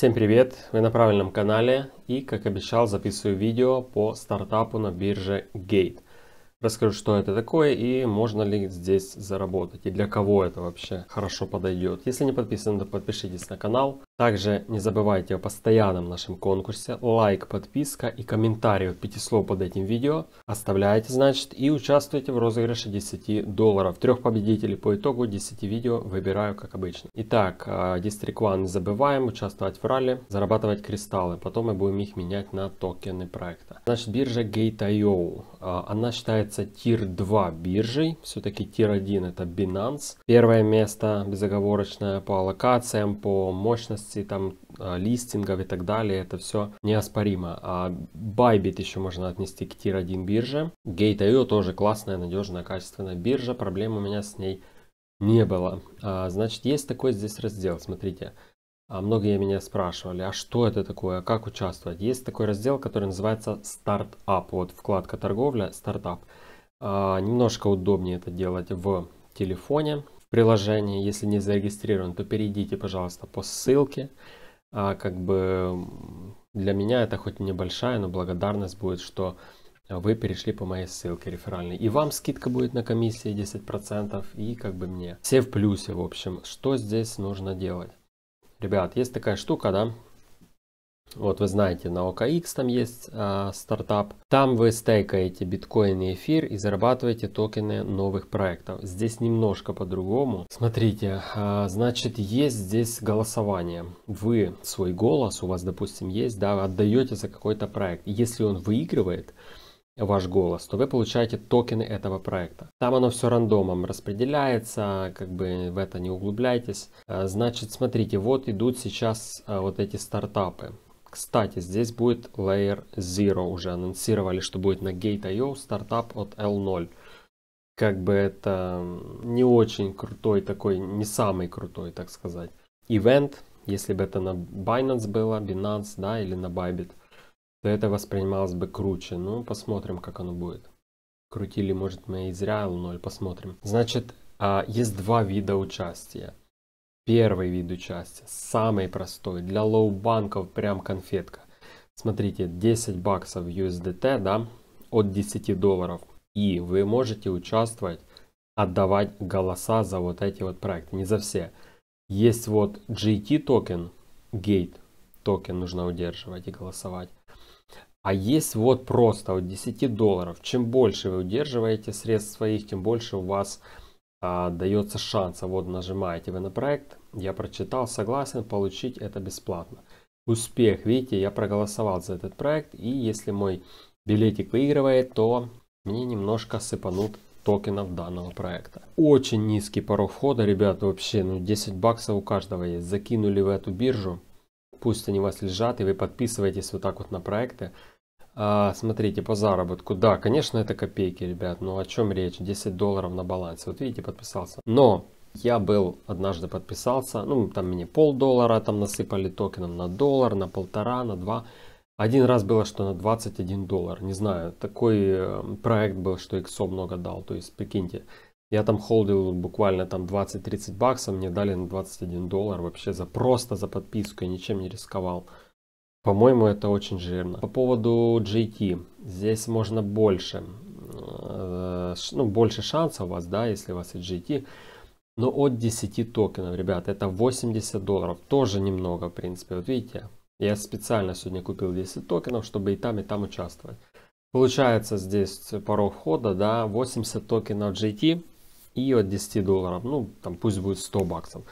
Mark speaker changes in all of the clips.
Speaker 1: Всем привет! Вы на правильном канале и, как обещал, записываю видео по стартапу на бирже Gate. Расскажу, что это такое и можно ли здесь заработать и для кого это вообще хорошо подойдет. Если не подписаны, то подпишитесь на канал, также не забывайте о постоянном нашем конкурсе, лайк, подписка и комментарий от 5 слов под этим видео. Оставляйте, значит, и участвуйте в розыгрыше 10 долларов. Трех победителей по итогу 10 видео выбираю, как обычно. Итак, а, District One не забываем, участвовать в ралли, зарабатывать кристаллы. Потом мы будем их менять на токены проекта. Значит, биржа Gate.io. А, она считается Tier 2 биржей. Все-таки Tier 1 это Binance. Первое место безоговорочное по локациям, по мощности стоимости там а, листингов и так далее, это все неоспоримо. А Bybit еще можно отнести к Tier-1 бирже. Gate.io тоже классная, надежная, качественная биржа, проблем у меня с ней не было. А, значит, есть такой здесь раздел, смотрите. А многие меня спрашивали, а что это такое, а как участвовать? Есть такой раздел, который называется «Стартап». Вот вкладка «Торговля», «Стартап». А, немножко удобнее это делать в телефоне, приложении. Если не зарегистрирован, то перейдите, пожалуйста, по ссылке. А, как бы для меня это хоть небольшая, но благодарность будет, что вы перешли по моей ссылке реферальной. И вам скидка будет на комиссии 10% и как бы мне. Все в плюсе, в общем. Что здесь нужно делать? Ребят, есть такая штука, да? Вот вы знаете, на OKX там есть а, стартап. Там вы стейкаете биткоин и эфир и зарабатываете токены новых проектов. Здесь немножко по-другому. Смотрите, а, значит есть здесь голосование. Вы свой голос, у вас допустим есть, да, отдаете за какой-то проект. Если он выигрывает, ваш голос, то вы получаете токены этого проекта. Там оно все рандомом распределяется, как бы в это не углубляйтесь. А, значит, смотрите, вот идут сейчас а, вот эти стартапы. Кстати, здесь будет Layer 0. Уже анонсировали, что будет на Gate.io стартап от L0. Как бы это не очень крутой такой, не самый крутой, так сказать, ивент. Если бы это на Binance было, Binance, да, или на Bybit, то это воспринималось бы круче. Ну, посмотрим, как оно будет. Крутили, может, мы и зря L0, посмотрим. Значит, а, есть два вида участия. Первый вид участия, самый простой, для лоу-банков прям конфетка. Смотрите, 10 баксов USDT, да, от 10 долларов. И вы можете участвовать, отдавать голоса за вот эти вот проекты, не за все. Есть вот GT токен, Gate токен нужно удерживать и голосовать. А есть вот просто от 10 долларов. Чем больше вы удерживаете средств своих, тем больше у вас а, дается шанса Вот нажимаете вы на проект, я прочитал, согласен получить это бесплатно. Успех, видите, я проголосовал за этот проект, и если мой билетик выигрывает, то мне немножко сыпанут токенов данного проекта. Очень низкий порог входа, ребята, вообще, ну 10 баксов у каждого есть. Закинули вы эту биржу, пусть они у вас лежат, и вы подписываетесь вот так вот на проекты. А, смотрите, по заработку, да, конечно, это копейки, ребят, но о чем речь? 10 долларов на балансе, вот видите, подписался. Но я был, однажды подписался, ну, там мне доллара, там насыпали токеном на доллар, на полтора, на два. Один раз было, что на 21 доллар, не знаю, такой э, проект был, что XO много дал, то есть, прикиньте, я там холдил буквально там 20-30 баксов, мне дали на 21 доллар вообще за просто за подписку, я ничем не рисковал. По-моему, это очень жирно. По поводу GT, здесь можно больше, э, ну, больше шансов у вас, да, если у вас есть GT но ну, от 10 токенов, ребят, это 80 долларов, тоже немного, в принципе, вот видите, я специально сегодня купил 10 токенов, чтобы и там, и там участвовать. Получается здесь порог входа, да, 80 токенов GT и от 10 долларов, ну, там пусть будет 100 баксов.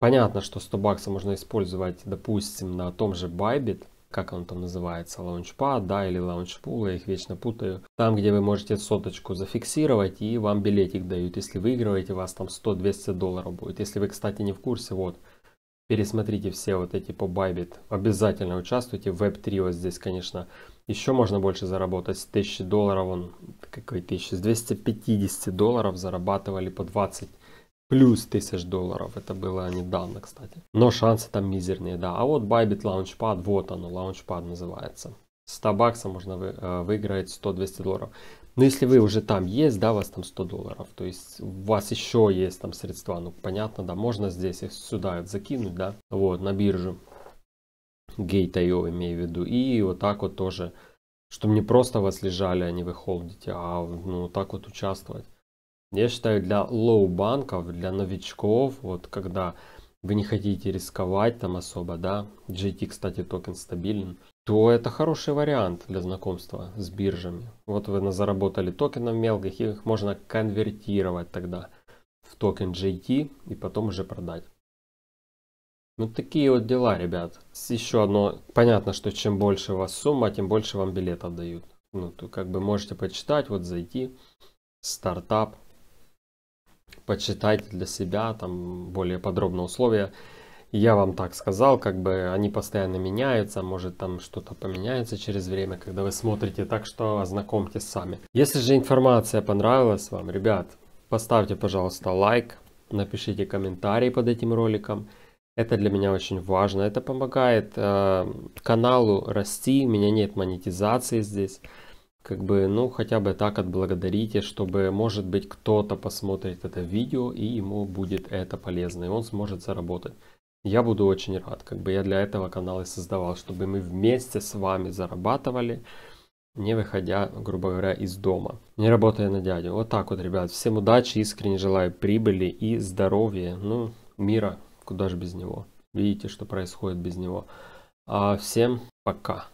Speaker 1: Понятно, что 100 баксов можно использовать, допустим, на том же Bybit, как он там называется, лаунчпад, да, или лаунчпул, я их вечно путаю. Там, где вы можете соточку зафиксировать, и вам билетик дают. Если выигрываете, у вас там 100-200 долларов будет. Если вы, кстати, не в курсе, вот, пересмотрите все вот эти по Bybit. Обязательно участвуйте. Web3 вот здесь, конечно, еще можно больше заработать. С 1000 долларов, он, какой 1000, с 250 долларов зарабатывали по 20 плюс 1000 долларов. Это было недавно, кстати. Но шансы там мизерные, да. А вот Bybit Launchpad, вот оно, Launchpad называется. 100 баксов можно вы, э, выиграть 100-200 долларов. Но если вы уже там есть, да, у вас там 100 долларов, то есть у вас еще есть там средства, ну понятно, да, можно здесь их сюда закинуть, да, вот, на биржу. Gate.io имею в виду. И вот так вот тоже, что не просто вас лежали, а не вы холдите, а ну так вот участвовать. Я считаю, для лоу-банков, для новичков, вот когда вы не хотите рисковать там особо, да, GT, кстати, токен стабилен, то это хороший вариант для знакомства с биржами. Вот вы заработали токенов мелких, их можно конвертировать тогда в токен GT и потом уже продать. Вот ну, такие вот дела, ребят. Еще одно, понятно, что чем больше у вас сумма, тем больше вам билетов дают. Ну, то как бы можете почитать, вот зайти, стартап, почитайте для себя там более подробно условия. Я вам так сказал, как бы они постоянно меняются, может там что-то поменяется через время, когда вы смотрите, так что ознакомьтесь сами. Если же информация понравилась вам, ребят, поставьте, пожалуйста, лайк, напишите комментарий под этим роликом. Это для меня очень важно. Это помогает э, каналу расти. У меня нет монетизации здесь как бы, ну, хотя бы так отблагодарите, чтобы, может быть, кто-то посмотрит это видео и ему будет это полезно, и он сможет заработать. Я буду очень рад, как бы я для этого канала и создавал, чтобы мы вместе с вами зарабатывали, не выходя, грубо говоря, из дома, не работая на дядю. Вот так вот, ребят, всем удачи, искренне желаю прибыли и здоровья, ну, мира, куда же без него. Видите, что происходит без него. А всем пока.